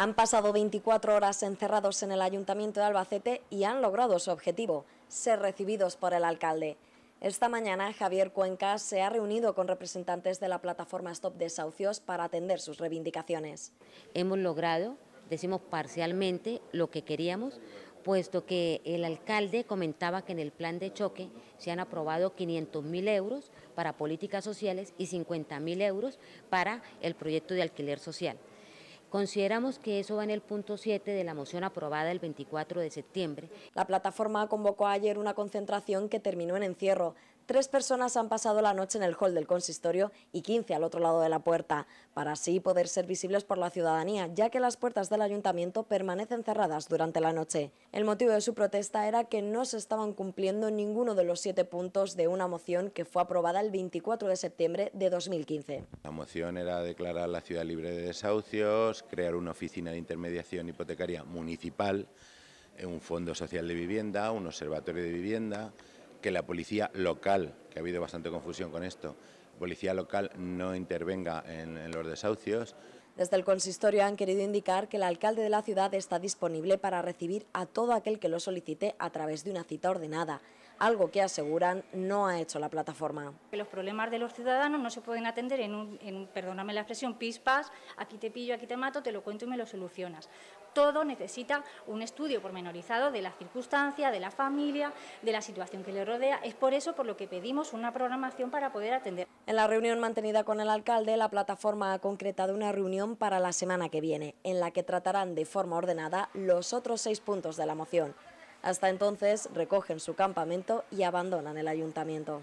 Han pasado 24 horas encerrados en el Ayuntamiento de Albacete y han logrado su objetivo, ser recibidos por el alcalde. Esta mañana Javier Cuenca se ha reunido con representantes de la plataforma Stop Desahucios para atender sus reivindicaciones. Hemos logrado, decimos parcialmente, lo que queríamos, puesto que el alcalde comentaba que en el plan de choque se han aprobado 500.000 euros para políticas sociales y 50.000 euros para el proyecto de alquiler social. Consideramos que eso va en el punto 7 de la moción aprobada el 24 de septiembre. La plataforma convocó ayer una concentración que terminó en encierro tres personas han pasado la noche en el hall del consistorio y 15 al otro lado de la puerta, para así poder ser visibles por la ciudadanía, ya que las puertas del ayuntamiento permanecen cerradas durante la noche. El motivo de su protesta era que no se estaban cumpliendo ninguno de los siete puntos de una moción que fue aprobada el 24 de septiembre de 2015. La moción era declarar la ciudad libre de desahucios, crear una oficina de intermediación hipotecaria municipal, eh, un fondo social de vivienda, un observatorio de vivienda, que la policía local, que ha habido bastante confusión con esto, policía local no intervenga en, los desahucios. Desde el consistorio han querido indicar que el alcalde de la ciudad está disponible para recibir a todo aquel que lo solicite a través de una cita ordenada, algo que aseguran no ha hecho la plataforma. Los problemas de los ciudadanos no se pueden atender en un, perdóname la expresión, pispas, aquí te pillo, aquí te mato, te lo cuento y me lo solucionas todo necesita un estudio pormenorizado de la circunstancia, de la familia, de la situación que le rodea. Es por eso por lo que pedimos una programación para poder atender. En la reunión mantenida con el alcalde, la plataforma ha concretado una reunión para la semana que viene, en la que tratarán de forma ordenada los otros seis puntos de la moción. Hasta entonces recogen su campamento y abandonan el ayuntamiento.